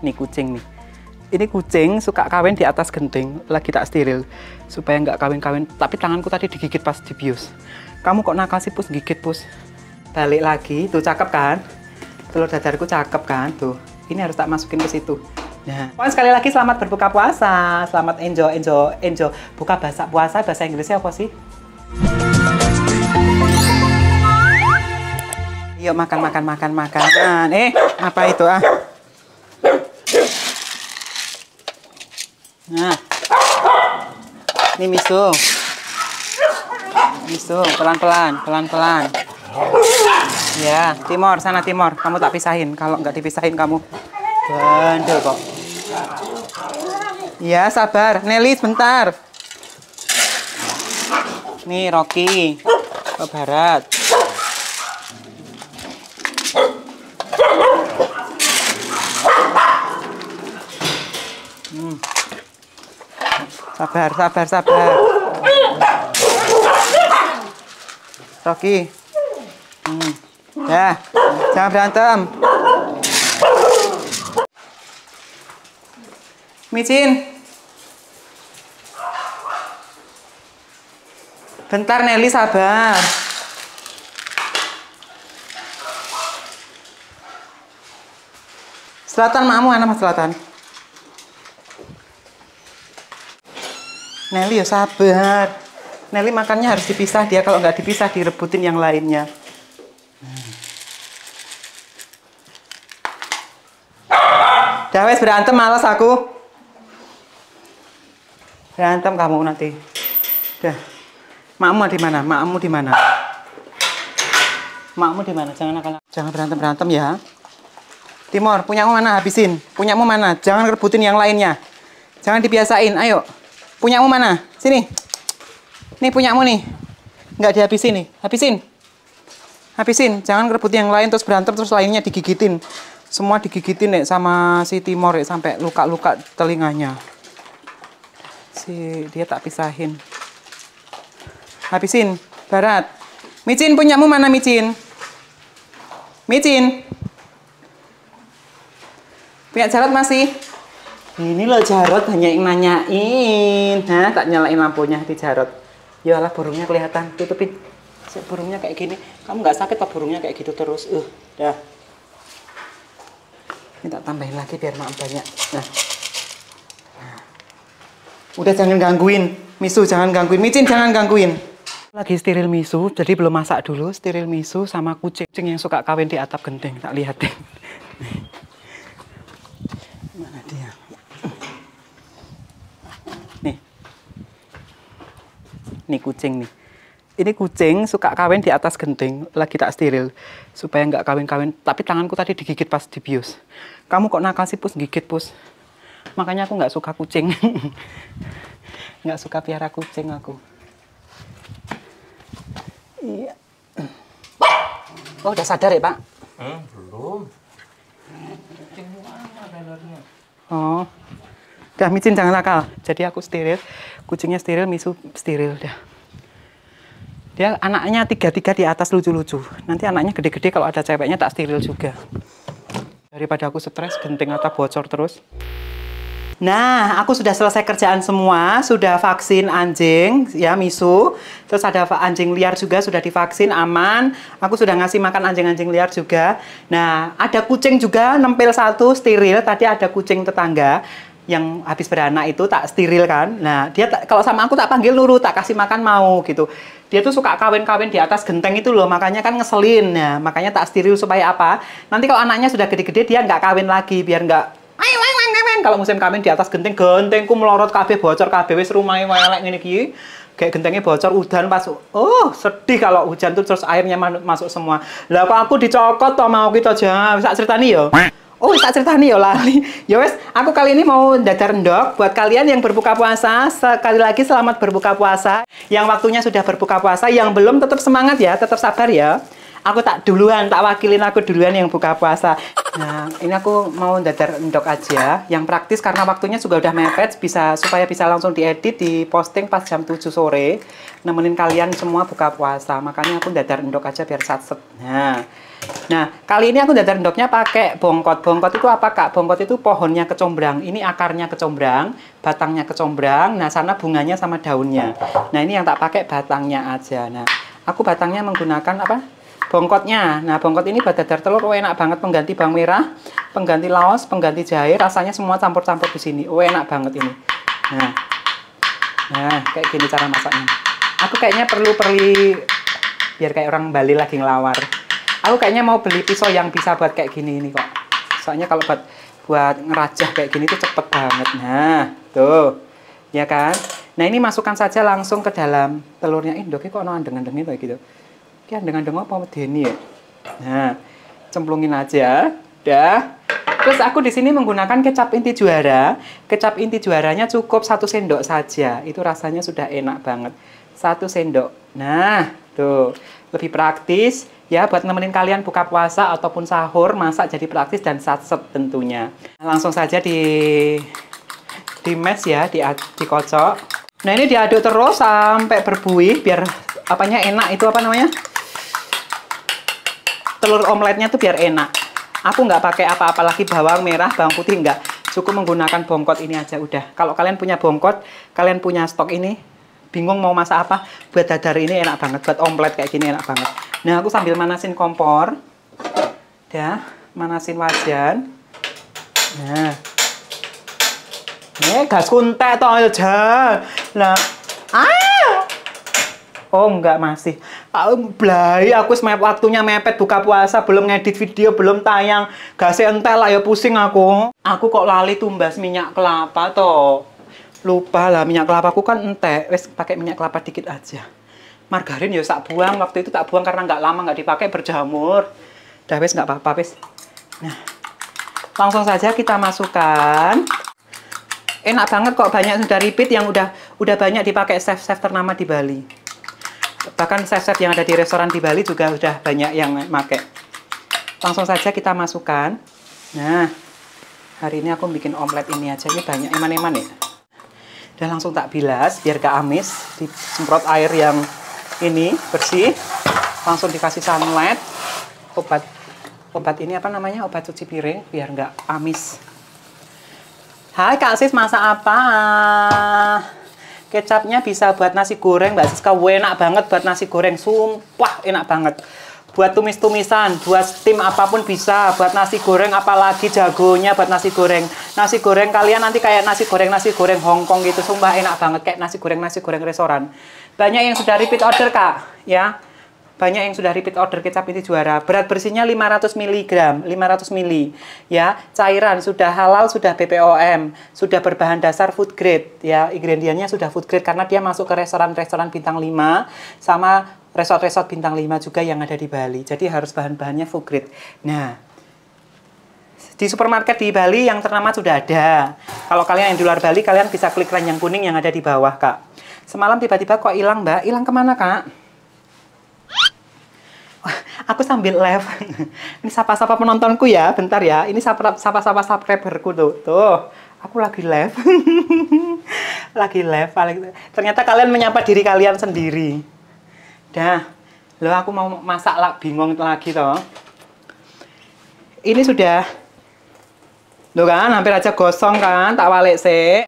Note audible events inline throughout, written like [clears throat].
nih kucing nih ini kucing suka kawin di atas genting lagi tak steril supaya nggak kawin-kawin tapi tanganku tadi digigit pas dibius kamu kok nakal sih pus gigit pus balik lagi tuh cakep kan telur dadarku cakep kan tuh ini harus tak masukin ke situ nah sekali lagi selamat berbuka puasa selamat enjoy enjoy enjoy buka bahasa puasa bahasa Inggrisnya apa sih Yuk makan makan makan makan eh apa itu ah Nah. Ini misu, Miso, pelan-pelan, pelan-pelan. Ya, Timor, sana Timor. Kamu tak pisahin. Kalau nggak dipisahin kamu bandel kok. Ya, sabar. Nelly, sebentar. Nih, Rocky. Ke barat. Sabar, sabar, sabar. Rocky. Hmm. Ya, jangan berantem. Micin. Bentar Nelly sabar. Selatan makmu anak mas selatan. Nelly ya sabar. Nelly makannya harus dipisah dia kalau nggak dipisah direbutin yang lainnya. Dah wes berantem malas aku. Berantem kamu nanti. Dah. Makmu di mana? Makmu di mana? Makmu di mana? Jangan akan jangan berantem-berantem ya. Timor, punyamu mana habisin? Punyamu mana? Jangan rebutin yang lainnya. Jangan dibiasain. Ayo. Punyamu mana? Sini. Nih punyamu nih. Nggak dihabisin nih. Habisin. Habisin. Jangan rebut yang lain terus berantem terus lainnya digigitin. Semua digigitin nih sama si Timor nih sampai luka-luka telinganya. Si dia tak pisahin. Habisin. Barat. Micin punyamu mana Micin? Micin. Punya jarat masih? ini loh Jarot banyak yang nanyain ha tak nyalain lampunya di Jarot Yalah ya burungnya kelihatan tutupin burungnya kayak gini kamu nggak sakit pak burungnya kayak gitu terus uh dah ini tak tambahin lagi biar maaf banyak nah. udah jangan gangguin misu jangan gangguin micin jangan gangguin lagi steril misu jadi belum masak dulu steril misu sama kucing kucing yang suka kawin di atap genting tak lihatin nih kucing nih ini kucing suka kawin di atas genting lagi tak steril supaya nggak kawin-kawin tapi tanganku tadi digigit pas dibius kamu kok nakal sih pus gigit pus makanya aku nggak suka kucing [laughs] nggak suka piara kucing aku iya [clears throat] oh udah sadar ya pak hmm, belum oh Udah micin jangan nakal. Jadi aku steril, kucingnya steril, misu steril dah. Dia anaknya tiga-tiga di atas lucu-lucu. Nanti anaknya gede-gede kalau ada ceweknya tak steril juga. Daripada aku stres, genting atau bocor terus. Nah, aku sudah selesai kerjaan semua, sudah vaksin anjing, ya misu. Terus ada anjing liar juga sudah divaksin, aman. Aku sudah ngasih makan anjing-anjing liar juga. Nah, ada kucing juga, nempel satu, steril. Tadi ada kucing tetangga yang habis beranak itu tak steril kan. Nah, dia kalau sama aku tak panggil Nuru, tak kasih makan mau gitu. Dia tuh suka kawin-kawin di atas genteng itu loh, makanya kan ngeselin. ya, makanya tak steril supaya apa? Nanti kalau anaknya sudah gede-gede dia nggak kawin lagi, biar nggak kalau musim kawin di atas genteng, gentengku melorot kabeh bocor kabeh wis rumahe welek ngene iki. Kayak gentengnya bocor udan pas oh sedih kalau hujan tuh terus airnya masuk semua. Lah kok aku dicokot toh mau kita aja sak ceritani yo. Oh, tak nih ya lali. Ya aku kali ini mau dadar endok buat kalian yang berbuka puasa. Sekali lagi selamat berbuka puasa. Yang waktunya sudah berbuka puasa, yang belum tetap semangat ya, tetap sabar ya. Aku tak duluan, tak wakilin aku duluan yang buka puasa. Nah, ini aku mau dadar endok aja. Yang praktis karena waktunya juga udah mepet, bisa supaya bisa langsung diedit, di posting pas jam 7 sore. Nemenin kalian semua buka puasa. Makanya aku dadar endok aja biar satset. Nah, Nah, kali ini aku datar endoknya pakai bongkot. Bongkot itu apa, Kak? Bongkot itu pohonnya kecombrang. Ini akarnya kecombrang, batangnya kecombrang. Nah, sana bunganya sama daunnya. Nah, ini yang tak pakai batangnya aja. Nah, aku batangnya menggunakan apa? Bongkotnya. Nah, bongkot ini buat dadar telur oh, enak banget pengganti bawang merah, pengganti laos, pengganti jahe. Rasanya semua campur-campur di sini. Oh, enak banget ini. Nah. Nah, kayak gini cara masaknya. Aku kayaknya perlu perli biar kayak orang Bali lagi ngelawar aku kayaknya mau beli pisau yang bisa buat kayak gini ini kok soalnya kalau buat buat ngerajah kayak gini tuh cepet banget nah tuh ya kan nah ini masukkan saja langsung ke dalam telurnya indoknya kok no dengan dengan kayak gitu kian dengan dengan apa medeni ya nah cemplungin aja dah Terus aku di sini menggunakan kecap inti juara. Kecap inti juaranya cukup satu sendok saja. Itu rasanya sudah enak banget. Satu sendok. Nah, tuh lebih praktis ya buat nemenin kalian buka puasa ataupun sahur, masak jadi praktis dan satset tentunya. Langsung saja di di mes ya, di dikocok. Nah, ini diaduk terus sampai berbuih biar apanya enak itu apa namanya? Telur omeletnya tuh biar enak. Aku nggak pakai apa-apa lagi bawang merah, bawang putih nggak. Cukup menggunakan bongkot ini aja udah. Kalau kalian punya bongkot, kalian punya stok ini, bingung mau masak apa buat dadar ini enak banget buat omelet kayak gini enak banget nah aku sambil manasin kompor ya manasin wajan nah eh gas kuntet aja ya, nah ah oh enggak masih aku belai aku semep waktunya mepet buka puasa belum ngedit video belum tayang gas entel lah ya pusing aku aku kok lali tumbas minyak kelapa toh lupa lah minyak kelapa aku kan entek wes pakai minyak kelapa dikit aja margarin ya tak buang waktu itu tak buang karena nggak lama nggak dipakai berjamur dah wes nggak apa-apa wes nah langsung saja kita masukkan enak banget kok banyak sudah repeat yang udah udah banyak dipakai chef-chef ternama di Bali bahkan chef-chef yang ada di restoran di Bali juga udah banyak yang pakai langsung saja kita masukkan nah hari ini aku bikin omelet ini aja ini banyak eman-eman ya dan langsung tak bilas biar gak amis disemprot air yang ini bersih langsung dikasih sunlight obat obat ini apa namanya obat cuci piring biar gak amis Hai Kak Sis masa apa kecapnya bisa buat nasi goreng Mbak Siska enak banget buat nasi goreng sumpah enak banget buat tumis-tumisan, buat steam apapun bisa, buat nasi goreng apalagi jagonya buat nasi goreng. Nasi goreng kalian nanti kayak nasi goreng nasi goreng Hongkong gitu, sumpah enak banget kayak nasi goreng nasi goreng restoran. Banyak yang sudah repeat order kak, ya. Banyak yang sudah repeat order kecap ini juara. Berat bersihnya 500 mg, 500 ml. Ya, cairan sudah halal, sudah BPOM, sudah berbahan dasar food grade ya. Ingredientnya sudah food grade karena dia masuk ke restoran-restoran bintang 5 sama resort-resort bintang 5 juga yang ada di Bali. Jadi harus bahan-bahannya full grade. Nah, di supermarket di Bali yang ternama sudah ada. Kalau kalian yang di luar Bali, kalian bisa klik ranjang kuning yang ada di bawah, Kak. Semalam tiba-tiba kok hilang, Mbak. Hilang kemana, Kak? aku sambil live. [laughs] Ini sapa-sapa penontonku ya, bentar ya. Ini sapa-sapa subscriberku tuh. Tuh, aku lagi live [laughs] lagi live ternyata kalian menyapa diri kalian sendiri Dah, lo aku mau masak lah bingung lagi toh. Ini sudah, lo kan hampir aja gosong kan, tak walek sih.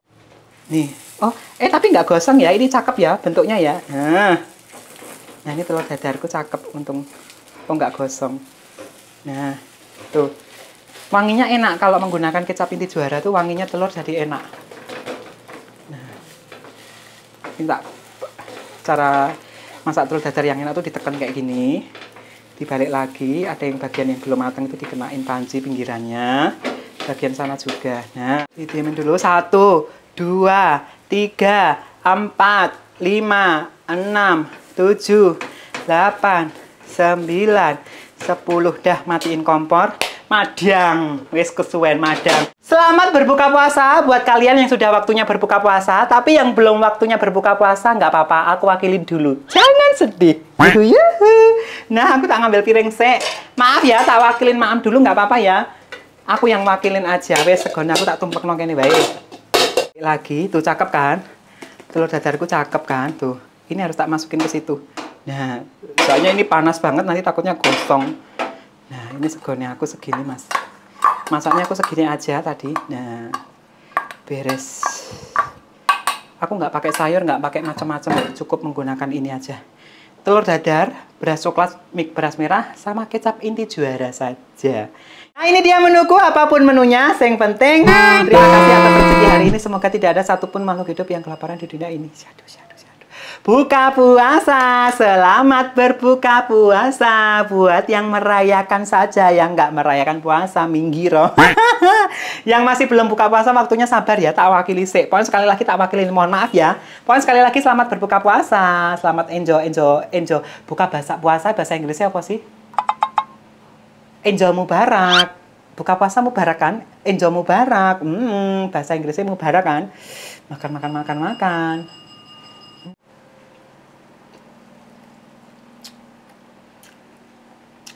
Nih, oh, eh tapi nggak gosong ya, ini cakep ya bentuknya ya. Nah, nah ini telur dadarku cakep, untung oh nggak gosong. Nah, tuh. Wanginya enak kalau menggunakan kecap inti juara tuh wanginya telur jadi enak. Nah, ini tak cara masak telur dadar yang enak tuh ditekan kayak gini dibalik lagi ada yang bagian yang belum matang itu dikenain panci pinggirannya bagian sana juga nah didiamin dulu satu dua tiga empat lima enam tujuh delapan sembilan sepuluh dah matiin kompor madang. Wis kesuwen madang. Selamat berbuka puasa buat kalian yang sudah waktunya berbuka puasa, tapi yang belum waktunya berbuka puasa nggak apa-apa, aku wakilin dulu. Jangan sedih. Nah, aku tak ngambil piring sek. Maaf ya, tak wakilin maaf dulu nggak apa-apa ya. Aku yang wakilin aja. Wes segon aku tak tumpuk nongke ini baik. Lagi, tuh cakep kan? Telur dadarku cakep kan? Tuh. Ini harus tak masukin ke situ. Nah, soalnya ini panas banget nanti takutnya gosong ini segonnya aku segini mas masaknya aku segini aja tadi nah beres aku nggak pakai sayur nggak pakai macam-macam cukup menggunakan ini aja telur dadar beras coklat mik beras merah sama kecap inti juara saja nah ini dia menuku apapun menunya yang penting terima kasih atas rezeki hari ini semoga tidak ada satupun makhluk hidup yang kelaparan di dunia ini syadu syadu Buka puasa, selamat berbuka puasa buat yang merayakan saja, yang nggak merayakan puasa minggiro. [laughs] yang masih belum buka puasa waktunya sabar ya, tak wakili sih. Poin sekali lagi tak wakili, mohon maaf ya. Poin sekali lagi selamat berbuka puasa, selamat enjoy enjoy enjoy. Buka bahasa puasa bahasa Inggrisnya apa sih? Enjoy mubarak. Buka puasa mubarak kan? Enjoy mubarak. Hmm, bahasa Inggrisnya mubarak kan? Makan makan makan makan.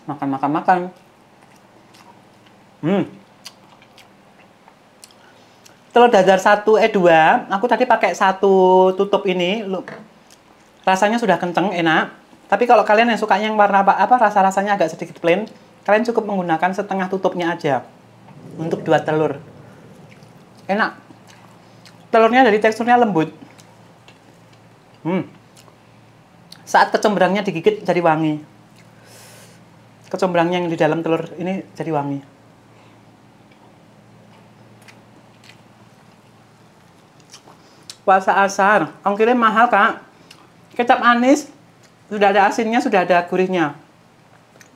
makan makan makan hmm telur dadar satu eh dua aku tadi pakai satu tutup ini rasanya sudah kenceng enak tapi kalau kalian yang suka yang warna apa, apa rasa rasanya agak sedikit plain kalian cukup menggunakan setengah tutupnya aja untuk dua telur enak telurnya dari teksturnya lembut hmm saat kecemberangnya digigit jadi wangi kecombrang yang di dalam telur ini jadi wangi. Puasa asar, ongkirnya mahal kak. Kecap anis sudah ada asinnya, sudah ada gurihnya.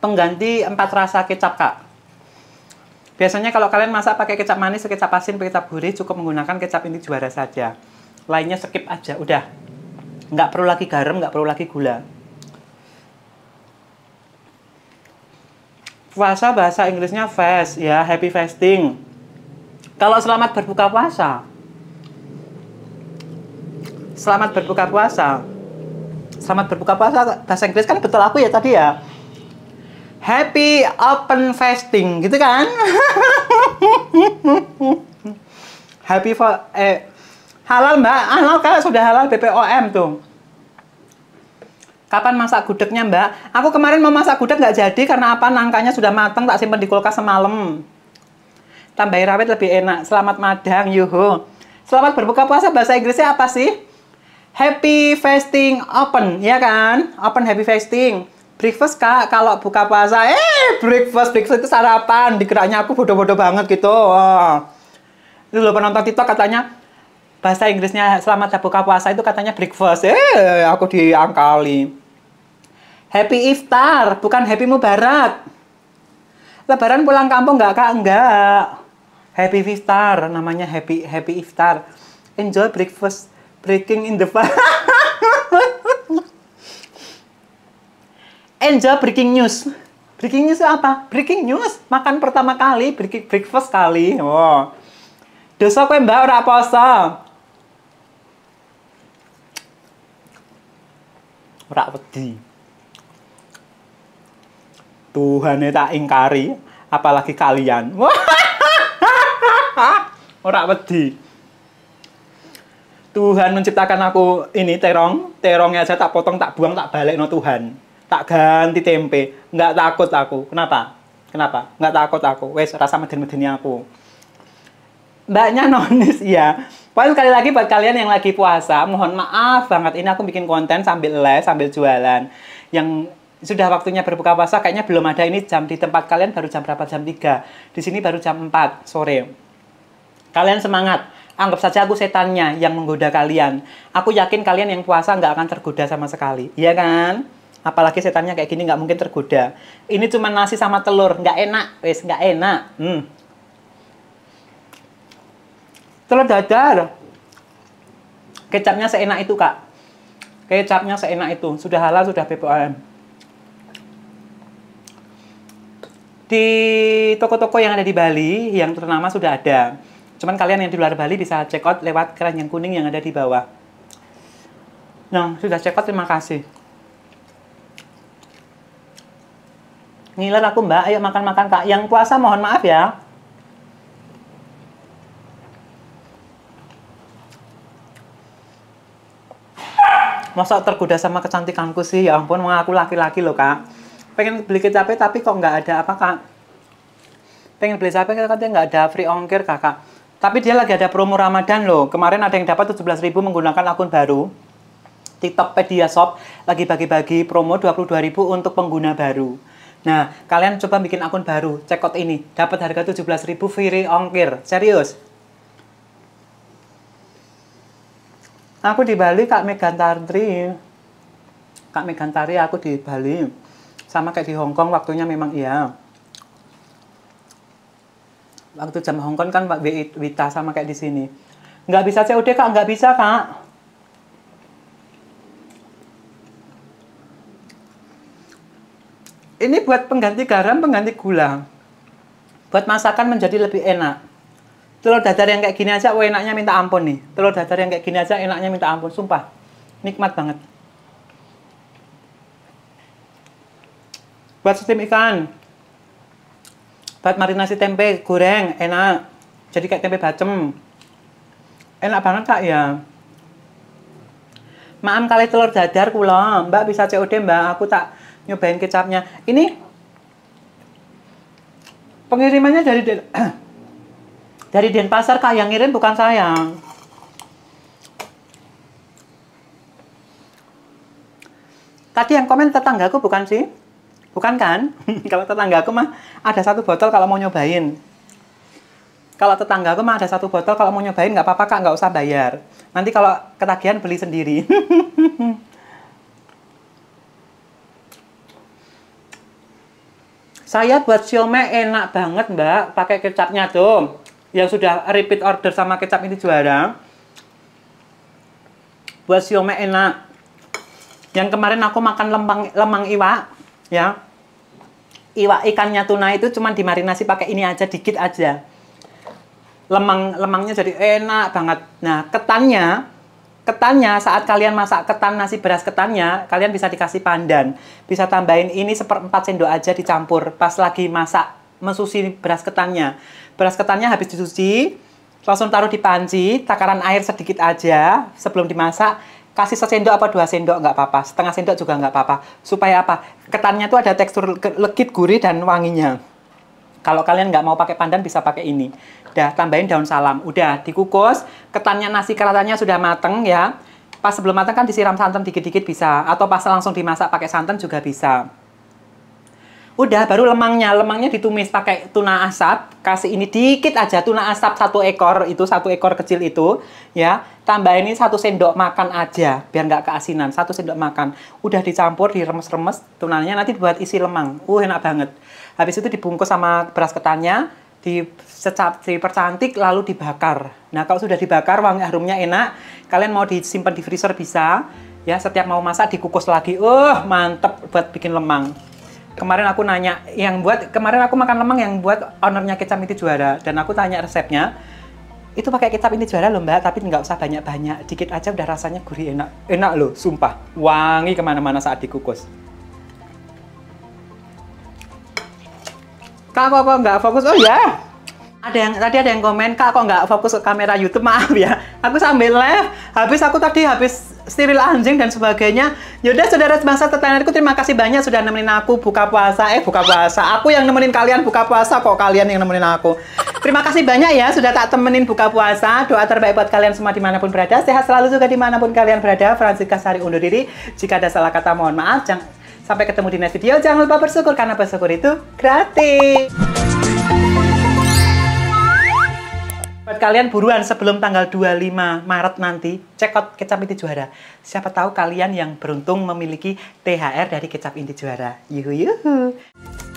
Pengganti empat rasa kecap kak. Biasanya kalau kalian masak pakai kecap manis, kecap asin, kecap gurih, cukup menggunakan kecap ini juara saja. Lainnya skip aja, udah. Nggak perlu lagi garam, nggak perlu lagi gula. puasa bahasa Inggrisnya fast ya, happy fasting. Kalau selamat berbuka puasa, selamat berbuka puasa. Selamat berbuka puasa bahasa Inggris kan betul aku ya tadi ya. Happy open fasting gitu kan? [laughs] Happy for eh halal Mbak, halal ah, kan sudah halal BPOM tuh. Kapan masak gudegnya, Mbak? Aku kemarin mau masak gudeg nggak jadi karena apa? Nangkanya sudah matang, tak simpen di kulkas semalam. Tambahin rawit lebih enak. Selamat madang, yuhu. Selamat berbuka puasa bahasa Inggrisnya apa sih? Happy fasting open, ya kan? Open happy fasting. Breakfast kak, kalau buka puasa, eh breakfast, breakfast itu sarapan. Dikiranya aku bodoh-bodoh banget gitu. Oh. penonton TikTok katanya, bahasa Inggrisnya selamat buka puasa itu katanya breakfast. Eh, aku diangkali. Happy Iftar, bukan Happy Mubarak. Lebaran pulang kampung nggak kak? Enggak. Happy Iftar, namanya Happy Happy Iftar. Enjoy breakfast, breaking in the fast. [laughs] Enjoy breaking news. Breaking news apa? Breaking news, makan pertama kali, breaking breakfast kali. Oh. Dosa kue mbak ora poso. Ora wedi. Tuhan tak ingkari, apalagi kalian. [laughs] orang wedi. Tuhan menciptakan aku ini terong, terongnya saya tak potong, tak buang, tak balik no Tuhan. Tak ganti tempe, nggak takut aku. Kenapa? Kenapa? Nggak takut aku. Wes rasa medin medennya aku. Mbaknya nonis [laughs] ya. Paling sekali lagi buat kalian yang lagi puasa, mohon maaf banget ini aku bikin konten sambil les, sambil jualan. Yang sudah waktunya berbuka puasa kayaknya belum ada ini jam di tempat kalian baru jam berapa jam 3 di sini baru jam 4 sore kalian semangat anggap saja aku setannya yang menggoda kalian aku yakin kalian yang puasa nggak akan tergoda sama sekali iya kan apalagi setannya kayak gini nggak mungkin tergoda ini cuma nasi sama telur nggak enak wes nggak enak hmm. telur dadar kecapnya seenak itu kak kecapnya seenak itu sudah halal sudah BPOM di toko-toko yang ada di Bali yang ternama sudah ada. Cuman kalian yang di luar Bali bisa check out lewat keranjang kuning yang ada di bawah. Nah, sudah check out, terima kasih. Ngiler aku mbak, ayo makan-makan kak. Yang puasa mohon maaf ya. Masa tergoda sama kecantikanku sih? Ya ampun, mau aku laki-laki loh kak pengen beli kecape tapi kok nggak ada apa kak pengen beli kan katanya nggak ada free ongkir kakak tapi dia lagi ada promo Ramadan loh kemarin ada yang dapat 17.000 menggunakan akun baru pedia Shop lagi bagi-bagi promo 22.000 untuk pengguna baru Nah, kalian coba bikin akun baru, check out ini, dapat harga 17.000 free ongkir. Serius, aku di Bali Kak Megantari Kak Megantari aku di Bali sama kayak di Hong Kong waktunya memang iya waktu jam Hong Kong kan Pak Wita sama kayak di sini nggak bisa COD kak nggak bisa kak ini buat pengganti garam, pengganti gula. Buat masakan menjadi lebih enak. Telur dadar yang kayak gini aja, oh enaknya minta ampun nih. Telur dadar yang kayak gini aja, enaknya minta ampun. Sumpah, nikmat banget. buat steam ikan buat marinasi tempe goreng enak jadi kayak tempe bacem enak banget kak ya maam kali telur dadar kula mbak bisa COD mbak aku tak nyobain kecapnya ini pengirimannya dari Den [clears throat] dari Denpasar kak yang ngirim bukan saya tadi yang komen tetanggaku bukan sih Bukan kan? [laughs] kalau tetangga aku mah ada satu botol kalau mau nyobain. Kalau tetangga aku mah ada satu botol kalau mau nyobain nggak apa-apa kak, nggak usah bayar. Nanti kalau ketagihan beli sendiri. [laughs] Saya buat siomay enak banget mbak, pakai kecapnya tuh. Yang sudah repeat order sama kecap ini juara. Buat siomay enak. Yang kemarin aku makan lemang, lemang iwak, ya iwa, ikannya tuna itu cuma dimarinasi pakai ini aja dikit aja lemang lemangnya jadi enak banget nah ketannya ketannya saat kalian masak ketan nasi beras ketannya kalian bisa dikasih pandan bisa tambahin ini seperempat sendok aja dicampur pas lagi masak mensusi beras ketannya beras ketannya habis dicuci langsung taruh di panci takaran air sedikit aja sebelum dimasak kasih sesendok apa dua sendok nggak apa-apa setengah sendok juga nggak apa-apa supaya apa ketannya tuh ada tekstur legit gurih dan wanginya kalau kalian nggak mau pakai pandan bisa pakai ini. Udah tambahin daun salam. Udah dikukus, ketannya nasi keratanya sudah mateng ya. Pas sebelum matang kan disiram santan dikit-dikit bisa atau pas langsung dimasak pakai santan juga bisa. Udah, baru lemangnya. Lemangnya ditumis pakai tuna asap. Kasih ini dikit aja tuna asap satu ekor itu, satu ekor kecil itu, ya. tambah ini satu sendok makan aja, biar nggak keasinan. Satu sendok makan. Udah dicampur, diremes-remes. Tunanya nanti buat isi lemang. Uh, enak banget. Habis itu dibungkus sama beras ketannya, secap, dipercantik, lalu dibakar. Nah, kalau sudah dibakar, wangi harumnya enak. Kalian mau disimpan di freezer bisa. Ya, setiap mau masak dikukus lagi. Uh, mantep buat bikin lemang kemarin aku nanya yang buat kemarin aku makan lemang yang buat ownernya kecap inti juara dan aku tanya resepnya itu pakai kecap inti juara loh mbak tapi nggak usah banyak banyak dikit aja udah rasanya gurih enak enak loh sumpah wangi kemana-mana saat dikukus kak kok nggak fokus oh ya ada yang tadi ada yang komen kak kok nggak fokus ke kamera YouTube [laughs] maaf ya. Aku sambil live, habis aku tadi habis steril anjing dan sebagainya. Yaudah saudara bangsa tetanetku terima kasih banyak sudah nemenin aku buka puasa. Eh buka puasa, aku yang nemenin kalian buka puasa kok kalian yang nemenin aku. Terima kasih banyak ya sudah tak temenin buka puasa. Doa terbaik buat kalian semua dimanapun berada. Sehat selalu juga dimanapun kalian berada. Francisca Sari undur diri. Jika ada salah kata mohon maaf. Jangan Sampai ketemu di next video. Jangan lupa bersyukur karena bersyukur itu gratis. Buat kalian buruan sebelum tanggal 25 Maret nanti, check out Kecap Inti Juara. Siapa tahu kalian yang beruntung memiliki THR dari Kecap Inti Juara. Yuhu yuhu.